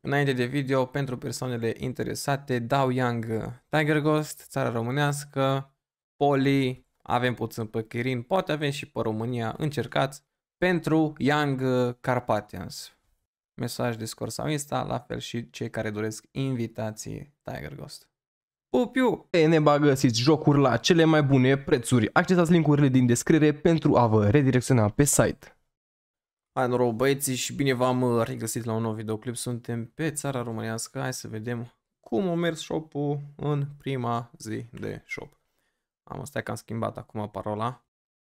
Înainte de video, pentru persoanele interesate, Dao Yang Tiger Ghost, țara românească, Poli, avem puțin pe Kirin, poate avem și pe România, încercați, pentru Young Carpathians. Mesaj Discord sau Insta, la fel și cei care doresc invitații Tiger Ghost. Pupiu! Eneba găsiți jocuri la cele mai bune prețuri. Accesați linkurile din descriere pentru a vă redirecționa pe site. Hai noroc băieții și bine v-am uh, regăsit la un nou videoclip. Suntem pe țara românească. Hai să vedem cum a mers shop-ul în prima zi de shop. Am stai că am schimbat acum parola.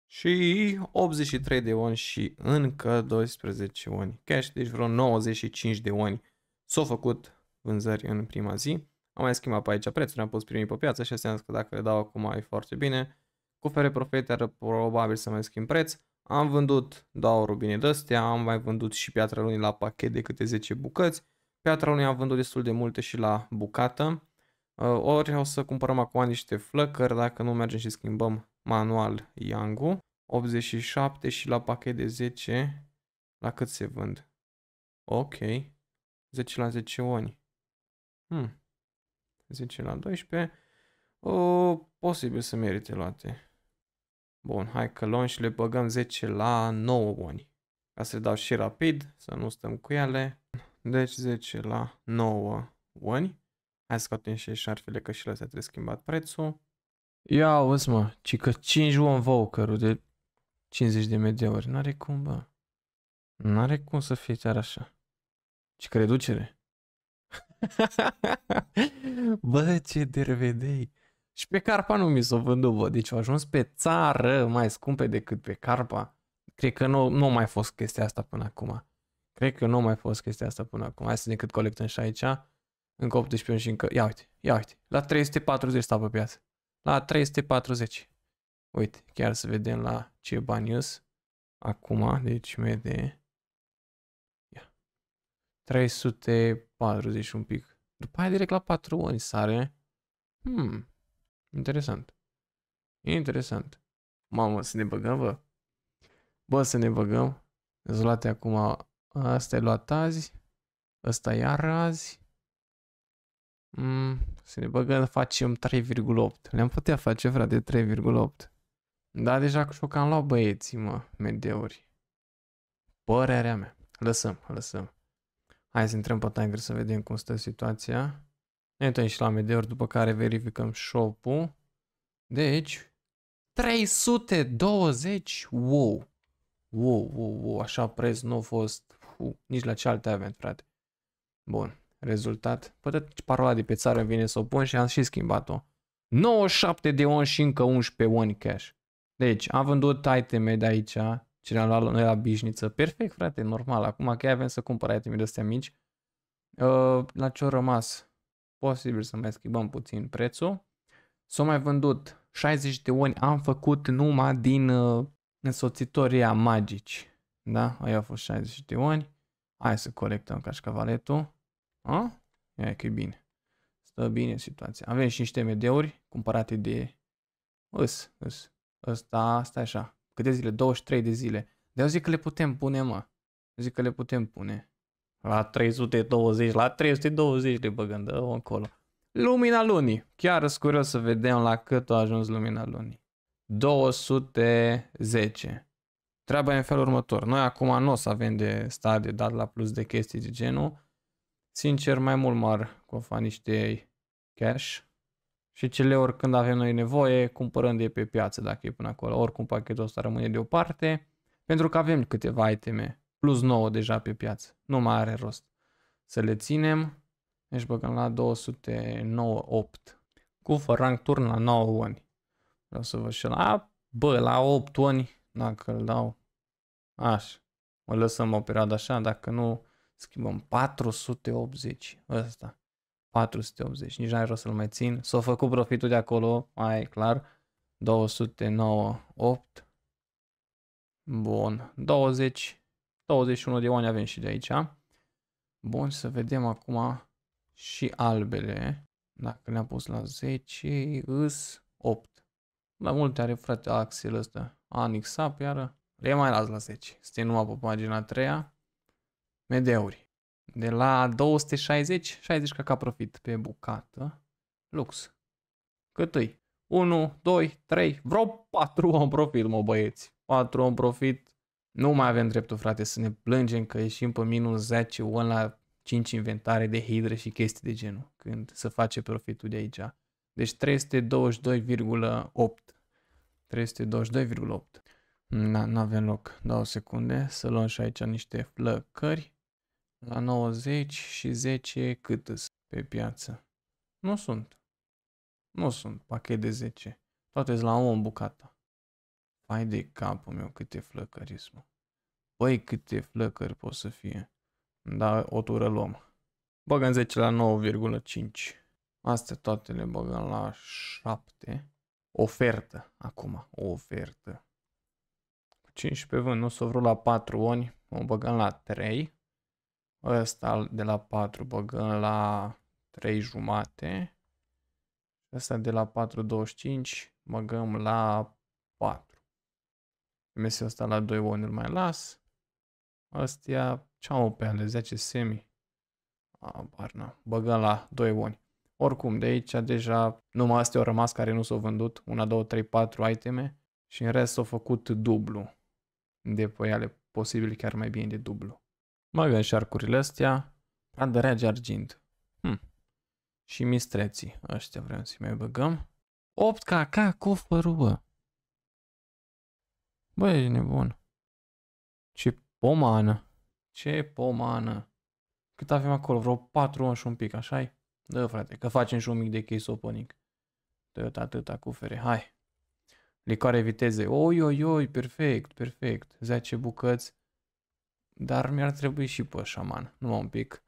Și 83 de oni și încă 12 oni cash, deci vreo 95 de oni s-au făcut vânzări în prima zi. Am mai schimbat pe aici prețul, am pus primii pe piață și am că dacă le dau acum e foarte bine. Cu fere profete probabil să mai schimb preț. Am vândut două rubine de astea, am mai vândut și piatra lunii la pachet de câte 10 bucăți. Piatra lunii am vândut destul de multe și la bucată. Uh, ori o să cumpărăm acum niște flăcări, dacă nu mergem și schimbăm manual Yangu. 87 și la pachet de 10, la cât se vând? Ok, 10 la 10 oni. Hmm. 10 la 12, o, posibil să merite luate. Bun, hai că luăm și le băgăm 10 la 9 buni. Ca să le dau și rapid, să nu stăm cu ele. Deci 10 la 9 buni. Hai să scoatem și șarfele, că și la astea trebuie schimbat prețul. Ia auzi mă, ci că 5 won voucherul de 50 de mii de ori. N-are cum, bă. N-are cum să fie chiar așa. Ci că reducere. bă, ce dervedei. Și pe carpa nu mi s-o vându Deci au ajuns pe țară mai scumpe decât pe carpa. Cred că nu, nu a mai fost chestia asta până acum. Cred că nu a mai fost chestia asta până acum. Hai să decât colectăm și aici. Încă 18 și încă... Ia uite, ia uite. La 340 stau pe piață. La 340. Uite, chiar să vedem la ce bani ies. Acum, deci mede... Ia. 340 un pic. După aia direct la 4 ani sare. Hmm. Interesant. Interesant. Mamă, să ne băgăm, bă? Bă, să ne băgăm. Îți acum... Asta e luat azi. Ăsta iar azi. Mm, să ne băgăm, facem 3,8. Le-am putea face, frate, 3,8. Da, deja cu șoc am luat băieții, mă, medeuri. Părerea mea. Lăsăm, lăsăm. Hai să intrăm pe Tiger să vedem cum stă situația. Ne uităm și la medeuri, după care verificăm shop-ul. Deci, 320, wow! Wow, wow, wow, așa preț nu a fost fu, nici la cealaltă event, frate. Bun, rezultat. Poate păi parola de pe țară vine să o pun și am și schimbat-o. 97 de on și încă 11 on cash. Deci, am vândut iteme de aici, ce le-am luat noi la bișniță. Perfect, frate, normal. Acum că avem să cumpăr iteme de astea mici. Uh, la ce au rămas? posibil să mai schimbăm puțin prețul. S-au mai vândut 60 de oni am făcut numai din uh, însoțitoria magici. Da? Aia au fost 60 de oni. Hai să colectăm cașcavaletul. A? Ia că e bine. Stă bine situația. Avem și niște medeuri cumpărate de... Îs, îs. Ăsta, stai așa. Câte zile? 23 de zile. de eu zic că le putem pune, mă. Zic că le putem pune la 320, la 320 le băgând dă încolo. Lumina lunii. Chiar scură să vedem la cât a ajuns lumina lunii. 210. Treaba e în felul următor. Noi acum nu o să avem de stadiu dat la plus de chestii de genul. Sincer, mai mult m-ar cofa niște cash. Și cele când avem noi nevoie, cumpărând de pe piață dacă e până acolo. Oricum pachetul ăsta rămâne deoparte. Pentru că avem câteva iteme plus 9 deja pe piață. Nu mai are rost. Să le ținem. Deci băgăm la 209.8. Cu rank turn la 9 oni. Vreau să vă și la... Bă, la 8 oni, dacă îl dau. Așa. O lăsăm o perioadă așa, dacă nu schimbăm 480. Ăsta. 480. Nici n-ai rost să-l mai țin. S-a făcut profitul de acolo, mai e clar. 209.8. Bun. 20. 21 de oameni avem și de aici. Bun, să vedem acum și albele. Dacă le-am pus la 10, îs 8. Mai multe are frate axel ăsta. Anix Sap, iară. Le mai las la 10. Suntem numai pe pagina 3 Medeuri. De la 260, 60 ca profit pe bucată. Lux. Cât îi? 1, 2, 3, vreo 4 om profit, mă băieți. 4 om profit nu mai avem dreptul, frate, să ne plângem că ieșim pe minus 10 ori la 5 inventare de hidră și chestii de genul, când se face profitul de aici. Deci 322,8. 322,8. Da, nu avem loc. Două secunde să luăm și aici niște flăcări. La 90 și 10 cât pe piață? Nu sunt. Nu sunt pachet de 10. Toate la o bucată. Hai de capul meu câte flăcări sunt. Băi, câte flăcări pot să fie. Da, o tură luăm. Băgăm 10 la 9,5. Astea toate le băgăm la 7. Ofertă, acum, o ofertă. Cu 15 vând, nu s-o vreau la 4 oni, o băgăm la 3. Ăsta de la 4 băgăm la 3 jumate. Ăsta de la 4,25 băgăm la 4. Mesul asta la 2 one mai las. Astea, ceau pe ale 10 semi. Abar n Băgăm la 2 one. Oricum, de aici deja numai astea au rămas care nu s-au vândut. 1, 2, 3, 4 iteme. Și în rest s-au făcut dublu. De pe ale posibil chiar mai bine de dublu. Bagă în șarcurile astea. Pradă rege argint. Hm. Și mistreții. Ăștia vrem să-i mai băgăm. 8 caca cu fărubă. Bă, e nebun. Ce pomană. Ce pomană. Cât avem acolo? Vreo 4 ani și un pic, așa -i? Da, frate, că facem și un mic de case opening. Tot atâta cu fere. Hai. Licoare viteze. Oi, oi, oi, perfect, perfect. 10 bucăți. Dar mi-ar trebui și pe șaman, numai un pic.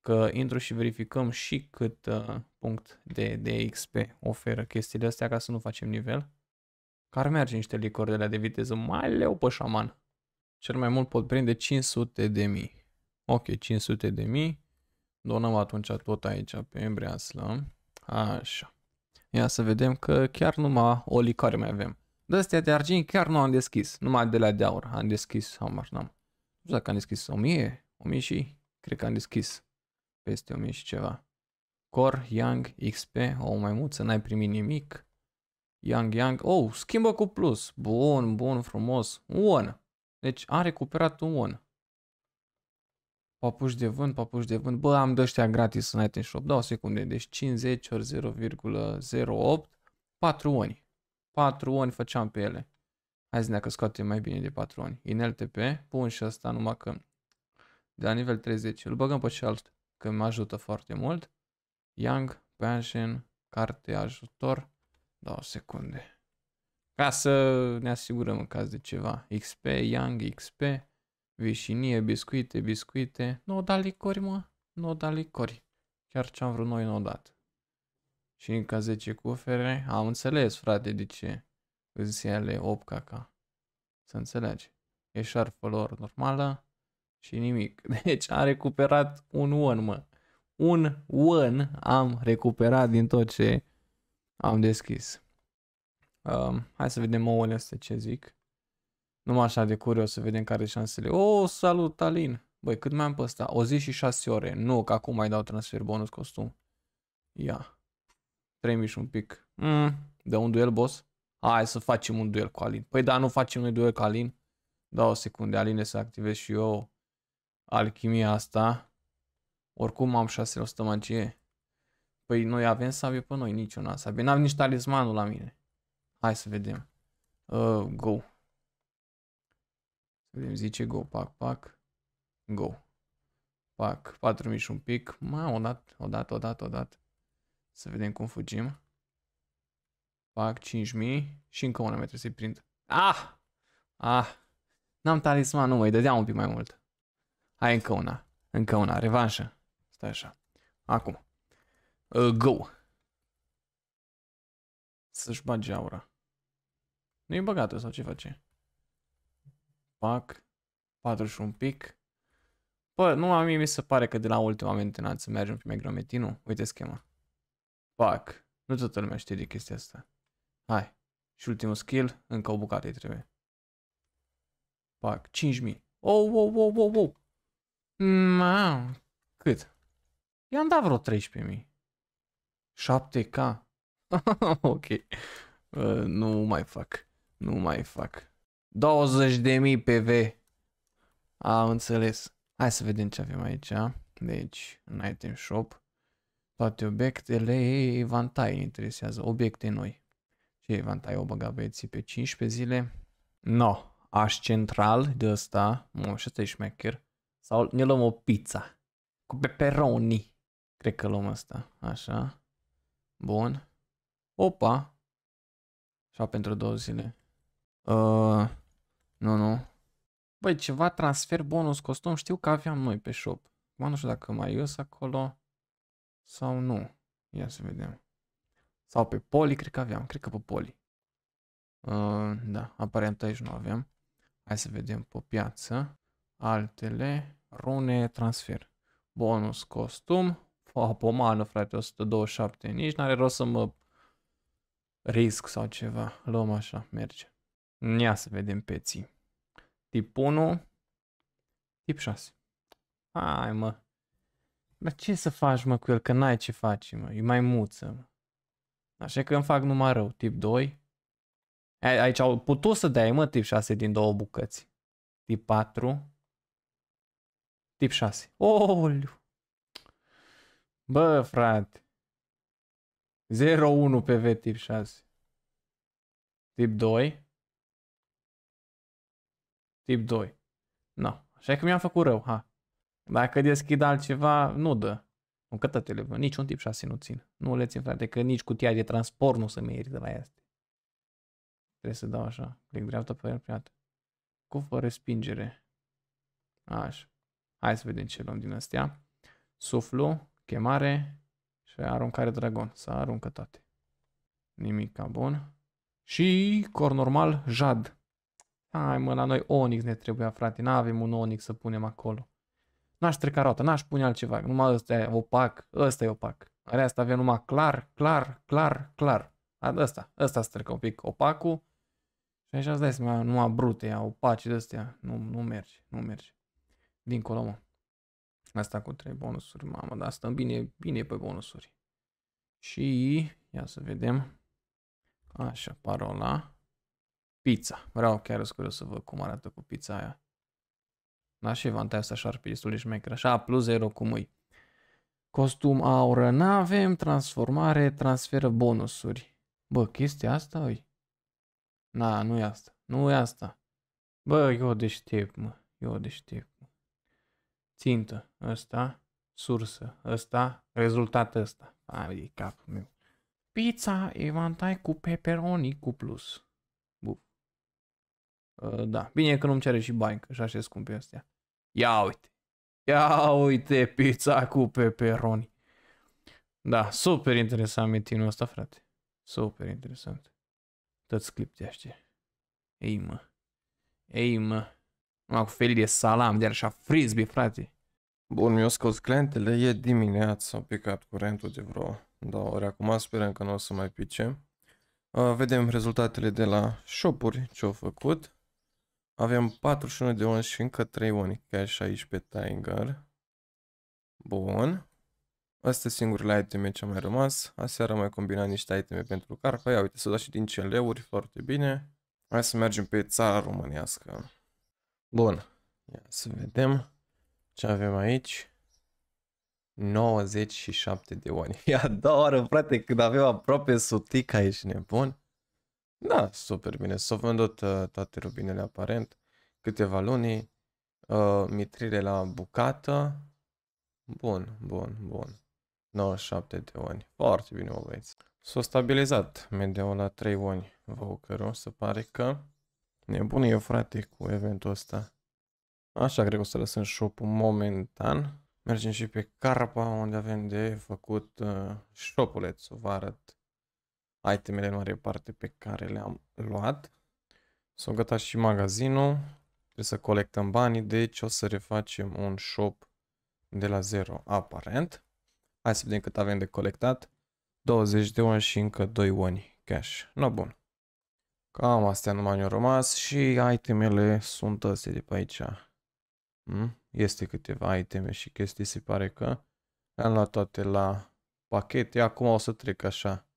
Că intru și verificăm și cât uh, punct de, de XP oferă chestiile astea ca să nu facem nivel că ar merge niște licori de la de viteză, mai leu pe șaman. Cel mai mult pot prinde 500 de mii. Ok, 500 de mii. Donăm atunci tot aici pe Breaslă. Așa. Ia să vedem că chiar numai o licoare mai avem. De astea de argint chiar nu am deschis. Numai de la de aur am deschis sau mai n-am. Nu știu dacă am deschis 1000, 1000 și cred că am deschis peste 1000 și ceva. Core, Young, XP, o mai mult să n-ai primit nimic. Yang Yang. Oh, schimbă cu plus. Bun, bun, frumos. one, Deci a recuperat un one, Papuși de vânt, papuși de vânt. Bă, am de ăștia gratis în item shop. Da, o secunde. Deci 50 ori 0,08. 4 oni. 4 oni făceam pe ele. Hai să ne scoate mai bine de 4 oni. LTP. Pun și asta numai că de la nivel 30. Îl băgăm pe cealaltă că mă ajută foarte mult. Young, Pension, carte ajutor. Două secunde. Ca să ne asigurăm în caz de ceva. XP, Young, XP, vișinie, biscuite, biscuite. Nu o da licori, mă. Nu o da licori. Chiar ce-am vrut noi nu o dat. Și încă 10 cufere. Am înțeles, frate, de ce îți ale 8 caca. Să înțelegi. E șarfă lor normală și nimic. Deci am recuperat un one, mă. Un one am recuperat din tot ce am deschis. Um, hai să vedem ouăle astea ce zic. Numai așa de curios să vedem care șansele. Oh, salut, Alin! Băi, cât mai am pe ăsta? O zi și 6 ore. Nu, că acum mai dau transfer bonus costum. Ia. 3000 și un pic. Mm, dă un duel, boss? Hai să facem un duel cu Alin. Păi da, nu facem un duel cu Alin. Da, o secundă Aline să activez și eu alchimia asta. Oricum am 600 magie. Păi noi avem sabie pe noi, niciuna sabie. N-am nici talismanul la mine. Hai să vedem. Uh, go. Să vedem, zice go, pac, pac, go. Pac, 4000 și un pic. dat odată, odată, odată, odată. Să vedem cum fugim. Pac, 5000 și încă una mai trebuie să-i prind. Ah! Ah! N-am talisman, nu, mai dădeam un pic mai mult. Hai, încă una. Încă una, revanșă. Stai așa. Acum. Uh, ă, go. Să-și bage aura. Nu-i băgată sau ce face? Pac. 41 pic. Bă, nu am mi se pare că de la ultima mentenat să mergem pe megrometinu. Uite schema. Pac. Nu toată lumea știe de chestia asta. Hai. Și ultimul skill, încă o bucată îi trebuie. Pac. 5000. Oh, oh, oh, oh, oh. Mam. Cât? I-am dat vreo 13.000. 7K. ok. Uh, nu mai fac. Nu mai fac. 20.000 PV. Am înțeles. Hai să vedem ce avem aici. Deci, în item shop. Toate obiectele, vantai interesează. Obiecte noi. Ce vantai o băga băieții pe 15 zile? No. Aș central de ăsta. Mă, și ăsta e șmecher. Sau ne luăm o pizza. Cu pepperoni. Cred că luăm asta. Așa. Bun. Opa. Așa pentru două zile. Uh, nu, nu. Băi, ceva transfer bonus costum știu că aveam noi pe shop. Mă nu știu dacă mai ies acolo sau nu. Ia să vedem. Sau pe poli, cred că aveam. Cred că pe poli. Uh, da, aparent aici nu avem. Hai să vedem pe piață. Altele, rune, transfer. Bonus costum, o pomană, frate, 127. Nici n-are rost să mă risc sau ceva. Luăm așa, merge. Ia să vedem peții. Tip 1, tip 6. Hai mă. Dar ce să faci mă cu el, că n-ai ce faci mă, e mai muță mă. Așa că îmi fac numai rău. Tip 2. A, Aici au putut să dai, mă tip 6 din două bucăți. Tip 4. Tip 6. Oh, Bă, frate. 0-1 PV tip 6. Tip 2. Tip 2. Nu. No. Așa că mi-am făcut rău, ha. Dacă deschid altceva, nu dă. Nu că tătele, bă, nici un tip 6 nu țin. Nu le țin, frate, că nici cutia de transport nu se merită la asta. Trebuie să dau așa. Clic dreapta pe el, priat. Cu fără respingere. Așa. Hai să vedem ce luăm din astea. Suflu chemare și aruncare dragon. Să aruncă toate. Nimic ca bun. Și cor normal, jad. Hai mă, la noi Onyx ne trebuia, frate. N-avem un Onyx să punem acolo. N-aș treca roata, n-aș pune altceva. Numai ăsta e opac, ăsta e opac. Are asta avem numai clar, clar, clar, clar. Asta, ăsta se trecă un pic opacul. Și așa îți dai seama, numai brute, opacii de astea. Nu, nu merge, nu merge. Dincolo, mă. Asta cu trei bonusuri, mamă, dar stăm bine, bine pe bonusuri. Și, ia să vedem, așa, parola, pizza. Vreau chiar scură să văd cum arată cu pizza aia. Da, și vantaia asta fi destul de șmecher. Așa, plus 0 cum îi. Costum aură n-avem, transformare, transferă bonusuri. Bă, chestia asta oi Na, nu e asta. Nu e asta. Bă, eu deștept, mă. Eu deștept, mă țintă, ăsta, sursă, ăsta, rezultat ăsta. ai capul meu. Pizza evantai cu pepperoni cu plus. Buf. Uh, da, bine că nu-mi cere și bani, că așa se scumpe astea. Ia uite. Ia uite pizza cu pepperoni. Da, super interesant metinul ăsta, frate. Super interesant. tot clip de Ei mă. Ei mă. Mă, cu felii de salam, de așa frisbee, frate. Bun, mi-au scos clientele, e dimineață, am picat curentul de vreo două ore. acum, sperăm că nu o să mai pice. Uh, vedem rezultatele de la shopuri ce au făcut. Avem 41 de oni și încă 3 oni și aici pe Tiger. Bun. Astea singurele iteme ce mai rămas. Aseară mai combinat niște iteme pentru carpa. Ia uite, să da și din CL-uri, foarte bine. Hai să mergem pe țara românească. Bun. Ia să vedem ce avem aici. 97 de ori. E a doua oară, frate, când avem aproape sutica, ești nebun. Da, super bine. S-au vândut uh, toate rubinele aparent. Câteva luni. Uh, mitrire la bucată. Bun, bun, bun. 97 de oni. Foarte bine, mă băieți. S-a stabilizat mediul la 3 Vă Voucărul, se pare că... Nebun e frate, cu eventul ăsta. Așa, cred că o să lăsăm shop-ul momentan. Mergem și pe Carpa, unde avem de făcut uh, shop-uleț. Să vă arăt itemele în mare parte pe care le-am luat. S-a gata și magazinul. Trebuie să colectăm banii, deci o să refacem un shop de la zero aparent. Hai să vedem cât avem de colectat. 20 de oni și încă 2 oni cash. No, bun. Cam astea nu mai au rămas și itemele sunt astea de pe aici. Hmm? Este câteva iteme și chestii, se pare că le-am luat toate la pachete. Acum o să trec așa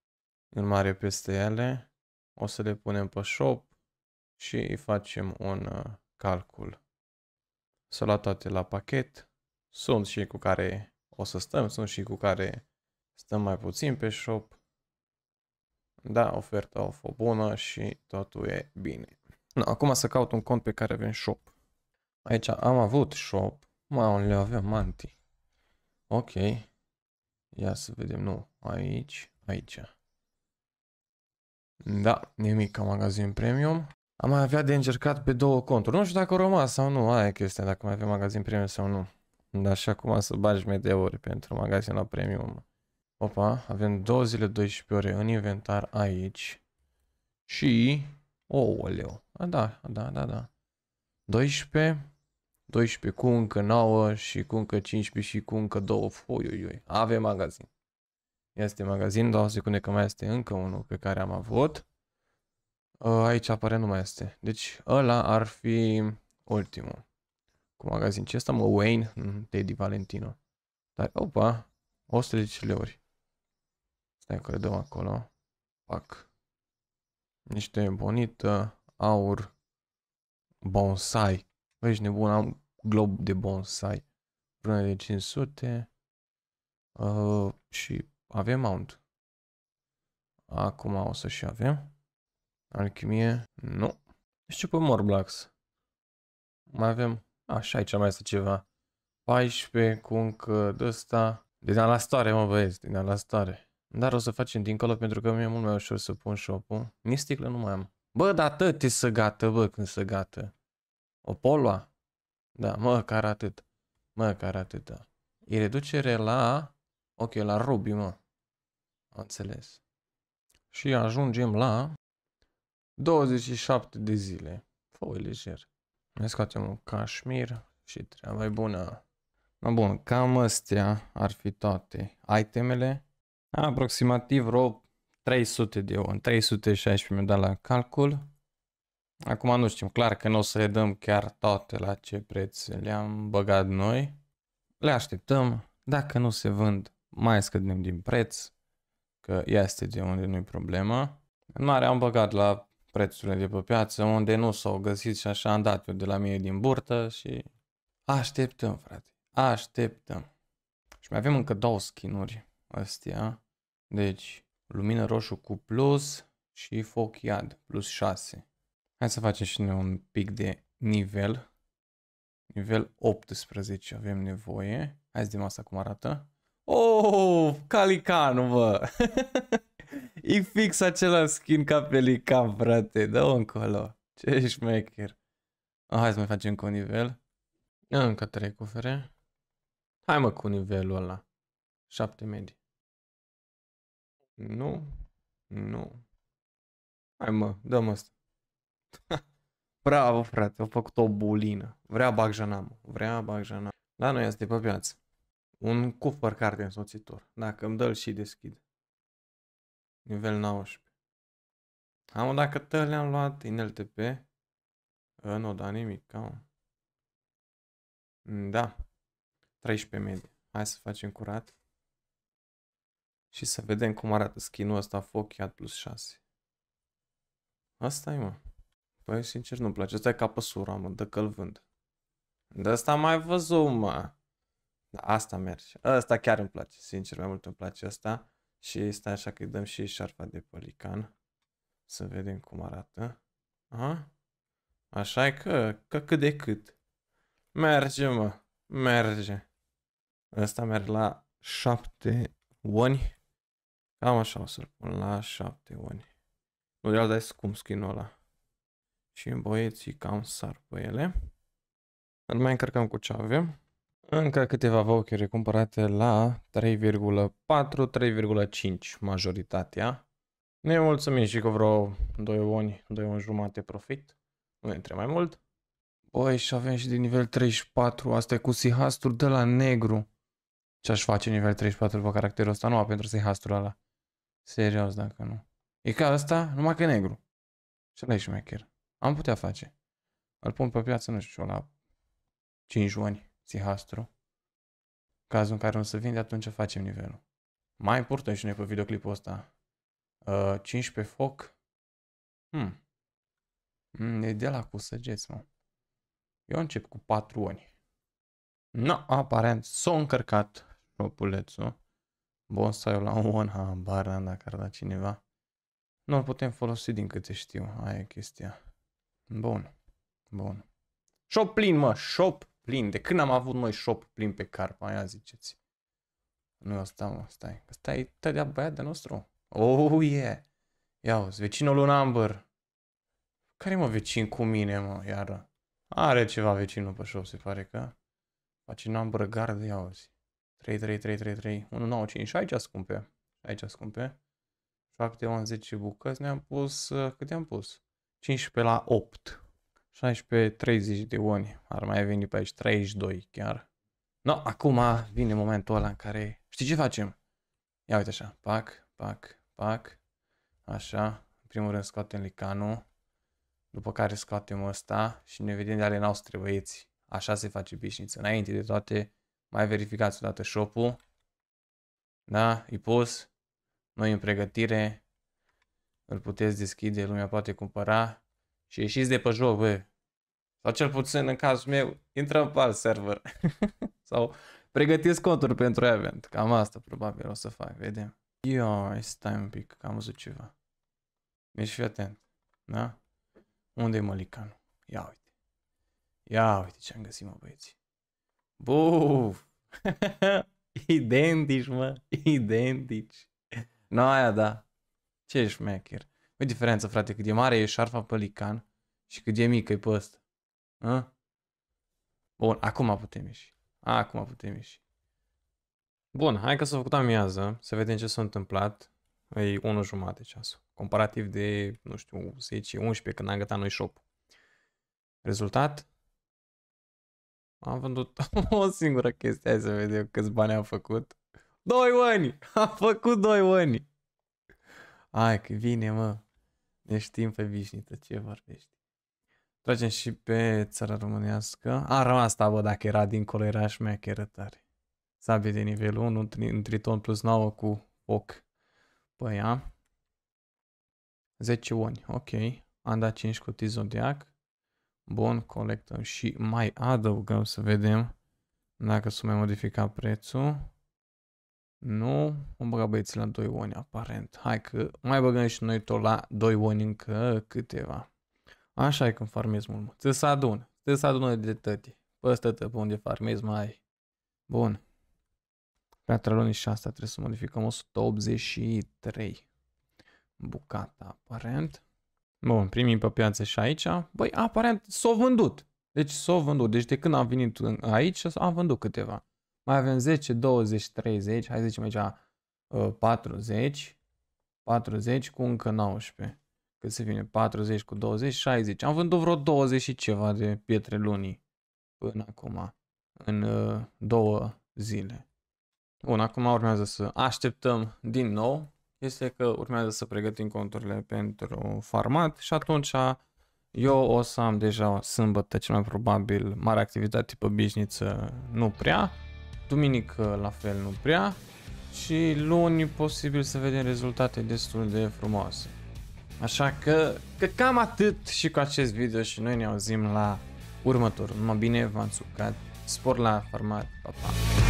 în mare peste ele. O să le punem pe shop și îi facem un uh, calcul. Să luat toate la pachet. Sunt și cu care o să stăm, sunt și cu care stăm mai puțin pe shop. Da, oferta a fost bună și totul e bine. No, acum să caut un cont pe care avem shop. Aici am avut shop. Mă, le avem manti. Ok. Ia să vedem, nu. Aici, aici. Da, nimic ca magazin premium. Am mai avea de încercat pe două conturi. Nu știu dacă au rămas sau nu. Aia e chestia, dacă mai avem magazin premium sau nu. Dar și acum să bagi medeuri pentru magazinul premium. Opa, avem două zile 12 ore în inventar aici. Și... Ouleu. Da, a, da, da, da, da. 12... 12 cu încă 9 și cu încă 15 și cu încă 2. Ui, ui, ui. Avem magazin. Este magazin, dar o secunde că mai este încă unul pe care am avut. Ă, aici apare nu mai este. Deci ăla ar fi ultimul. Cu magazin ce ăsta, mă, Wayne, mm, Teddy Valentino. Dar, opa, de leuri. Stai că le dăm acolo. Fac niște bonită, aur, bonsai. Vezi nebun, am glob de bonsai. Prână de 500. Uh, și avem mount. Acum o să și avem. Alchimie, nu. Și pe Morblax. Mai avem, așa aici mai este ceva. 14 cu încă de ăsta. Din la stare, mă băieți, din la stare. Dar o să facem dincolo pentru că mi-e mult mai ușor să pun shop-ul. Nici sticlă nu mai am. Bă, dar atât e să gata, bă, când să gata. O polua? Da, măcar atât. Măcar atât, da. E reducere la... Ok, la rubi, mă. Am înțeles. Și ajungem la 27 de zile. Fă lejer. Ne scoatem un cașmir și treaba e bună. Na bun, cam astea ar fi toate itemele. Aproximativ vreo 300 de euro, 316 mi-a dat la calcul. Acum nu știm, clar că nu o să le dăm chiar toate la ce preț le-am băgat noi. Le așteptăm, dacă nu se vând, mai scădem din preț, că este de unde nu-i problema. În mare am băgat la prețurile de pe piață, unde nu s-au găsit și așa am dat eu de la mine din burtă și așteptăm, frate, așteptăm. Și mai avem încă două skinuri astea. Deci, lumină roșu cu plus și foc iad, plus 6. Hai să facem și noi un pic de nivel. Nivel 18 avem nevoie. Hai să vedem asta cum arată. Oh, calicanul, bă! e fix acela skin ca pelican, frate. dă încolo. Ce șmecher. Ah, hai să mai facem cu un nivel. încă trei cufere. Hai mă cu nivelul ăla. 7 medii. Nu. Nu. Hai mă, dăm asta. Bravo, frate, au făcut o bulină. Vrea bagjanam, vrea bagjanam. La da, noi este pe piață. Un cufăr carte însoțitor. Dacă îmi dă și deschid. Nivel 19. Am dacă tă le-am luat în LTP. A, ă, nu, da nimic, ca Da. 13 medii. Hai să facem curat. Și să vedem cum arată skin-ul ăsta Fochiat plus 6. Asta e, mă. Păi, sincer, nu-mi place. Asta e ca păsura, mă, dă că vând. De asta mai văzut, mă. Da, asta merge. Asta chiar îmi place, sincer, mai mult îmi place asta. Și stai așa că îi dăm și șarfa de pelican. Să vedem cum arată. Aha. Așa e că, că cât de cât. Merge, mă. Merge. Asta merge la 7 oni. Cam așa o să-l pun la 7 uni. Nu de-al dai scump skin-ul ăla. Și băieții cam sar pe ele. Îl mai încărcăm cu ce avem. Încă câteva vouchere cumpărate la 3,4-3,5 majoritatea. Ne mulțumim și cu vreo 2 oni, 2 oni jumate profit. Nu intre mai mult. Băi, și avem și din nivel 34, asta e cu sihastul de la negru. Ce aș face nivel 34 pe caracterul ăsta? Nu, pentru sihastul ăla. Serios, dacă nu. E ca asta, numai că negru. Și ăla e șmecher. Am putea face. Îl pun pe piață, nu știu, la 5 ani, țihastru. Cazul în care nu se vinde, atunci facem nivelul. Mai purtăm și noi pe videoclipul ăsta. Uh, 15 foc. Hmm. Mm, e de la cu săgeți, mă. Eu încep cu 4 ani. No, aparent s-a încărcat șopulețul bonsai stai la un habar n-am dacă ar da cineva. Nu îl putem folosi din câte știu, aia e chestia. Bun, bun. Shop plin, mă, shop plin. De când am avut noi shop plin pe carpa, aia ziceți. Nu, asta, mă, stai. Asta e tădea băiat de nostru. Oh, yeah. Ia uzi, vecinul lui Number. Care mă vecin cu mine, mă, iară? Are ceva vecinul pe shop, se pare că. Face Number Guard, ia uzi. 3, 3, 3, 3, 3, 1, 9, 5, aici scumpe. Aici scumpe. 7, 1, 10 bucăți, ne-am pus, uh, cât am pus? 15 la 8. 16, 30 de oni. Ar mai veni pe aici 32 chiar. No, acum vine momentul ăla în care, știi ce facem? Ia uite așa, pac, pac, pac, așa. În primul rând scoatem licanul, după care scoatem ăsta și ne vedem de ale noastre băieți. Așa se face bișniță. Înainte de toate, mai verificați odată shop-ul. Da, e pus. Noi în pregătire. Îl puteți deschide, lumea poate cumpăra. Și ieșiți de pe joc, bă. Sau cel puțin în cazul meu, intrăm pe alt server. Sau pregătiți conturi pentru event. Cam asta probabil o să fac, vedem. Ia, stai un pic, că am văzut ceva. Deci fii atent, da? Unde e mălicanul? Ia uite. Ia uite ce am găsit, mă băieții. Buf! Identici, mă. Identici. Nu aia da. Ce șmecher. Păi diferență, frate, cât de mare e șarfa pe și cât de mică e pe ăsta. A? Bun, acum putem ieși. Acum putem ieși. Bun, hai că s-a făcut amiază, să vedem ce s-a întâmplat. E unul jumate ceasul, comparativ de, nu știu, 10-11 când am gătat noi shop Rezultat, am vândut o singură chestie, hai să vedem câți bani am făcut. Doi ani! Am făcut doi ani! Hai că vine, mă. Ne știm pe vișnită, ce vorbești. Tragem și pe țara românească. A, rămas asta, bă, dacă era dincolo, era și mea chiar tare. Sabie de nivel 1, un triton plus 9 cu foc Păi, ia. 10 oni, ok. Am dat 5 cu tizodiac. Bun, colectăm și mai adăugăm să vedem dacă s-a mai modificat prețul. Nu, am băgat băieții la 2 oni aparent. Hai că mai băgăm și noi tot la 2 oni încă câteva. Așa e când farmez mult. Să se adună, să se adună de tăti. Păstă pe unde farmez mai. Bun. Pe atralonii și asta trebuie să modificăm 183 bucata aparent. Bun, primim pe piață și aici. Băi, aparent s-au vândut. Deci s-au vândut. Deci de când am venit aici, am vândut câteva. Mai avem 10, 20, 30, hai să zicem aici 40, uh, 40 cu încă 19. Cât se vine? 40 cu 20, 60. Am vândut vreo 20 și ceva de pietre lunii până acum, în uh, două zile. Bun, acum urmează să așteptăm din nou este că urmează să pregătim conturile pentru format și atunci eu o să am deja sâmbătă cel mai probabil mare activitate pe bișniță, nu prea, duminică la fel nu prea și luni posibil să vedem rezultate destul de frumoase. Așa că, că cam atât și cu acest video și noi ne auzim la următorul. Numai bine v-am sucat, spor la format, pa, pa!